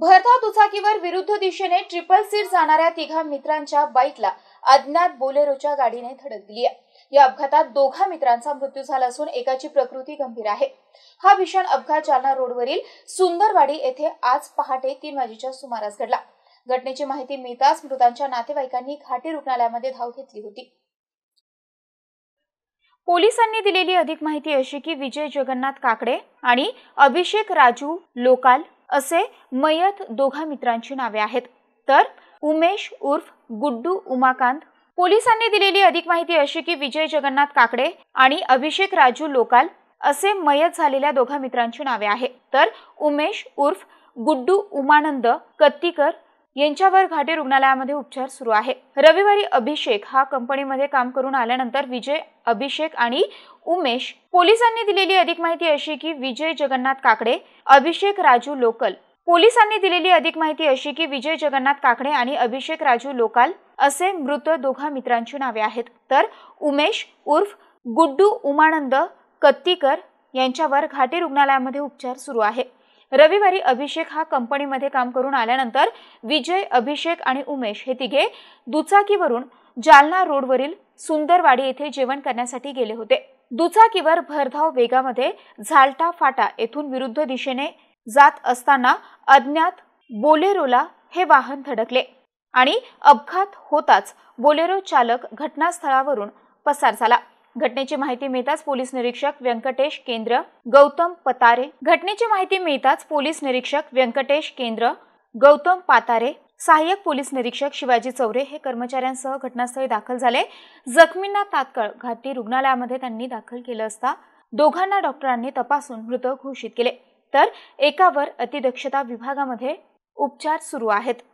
भरधाव दुचाकीवर विरुद्ध दिशेने ट्रिपल सीट जाणाऱ्या तिघा मित्रांच्या बाईकला अज्ञात बोलेरोच्या गाडीने धडक दिली आहे या अपघातात दोघा मित्रांचा मृत्यू झाला असून एकाची प्रकृती गंभीर आहे हा भीषण अपघात जालना रोडवरील सुंदरवाडी येथे आज पहाटे तीन वाजेच्या सुमारास घडला घटनेची माहिती मिळताच मृतांच्या नातेवाईकांनी घाटी रुग्णालयामध्ये धाव घेतली होती पोलिसांनी दिलेली अधिक माहिती अशी की विजय जगन्नाथ काकडे आणि अभिषेक राजू लोकाल असे मयत दोघा मित्रांची नावे आहेत तर उमेश उर्फ गुड्डू उमाकांत पोलिसांनी दिलेली अधिक माहिती अशी की विजय जगन्नाथ काकडे आणि अभिषेक राजू लोकाल असे मयत झालेल्या दोघा मित्रांची नावे आहेत तर उमेश उर्फ गुड्डू उमानंद कत्तीकर यांच्यावर घाटी रुग्णालयामध्ये उपचार सुरू आहे रविवारी अभिषेक हा कंपनीमध्ये काम करून आल्यानंतर विजय अभिषेक आणि उमेश पोलिसांनी दिलेली अधिक माहिती अशी की विजय जगन्नाथ काकडे अभिषेक राजू लोकल पोलिसांनी दिलेली अधिक माहिती अशी की विजय जगन्नाथ काकडे आणि अभिषेक राजू लोकाल असे मृत दोघा मित्रांची नावे आहेत तर उमेश उर्फ गुड्डू उमानंद कत्तीकर यांच्यावर घाटी रुग्णालयामध्ये उपचार सुरू आहे रविवारी अभिषेक हा कंपनीमध्ये काम करून आल्यानंतर विजय अभिषेक आणि उमेश हे तिघे दुचाकीवरून जालना रोडवरील सुंदरवाडी येथे जेवण करण्यासाठी गेले होते दुचाकीवर भरधाव वेगामध्ये झालटा फाटा येथून विरुद्ध दिशेने जात असताना अज्ञात बोलेरोला हे वाहन धडकले आणि अपघात होताच बोलेरो चालक घटनास्थळावरून पसार झाला घटनेची माहिती मिळताच पोलीस निरीक्षक व्यंकटेश केंद्र गौतम पतारे घटनेची माहिती मिळताच पोलीस निरीक्षक व्यंकटेश केंद्र गौतम पातारे सहाय्यक पोलीस निरीक्षक शिवाजी चौरे हे कर्मचाऱ्यांसह घटनास्थळी दाखल झाले जखमींना तात्काळ घाटी रुग्णालयामध्ये त्यांनी दाखल केलं असता दोघांना डॉक्टरांनी तपासून मृत घोषित केले तर एकावर अतिदक्षता विभागामध्ये उपचार सुरू आहेत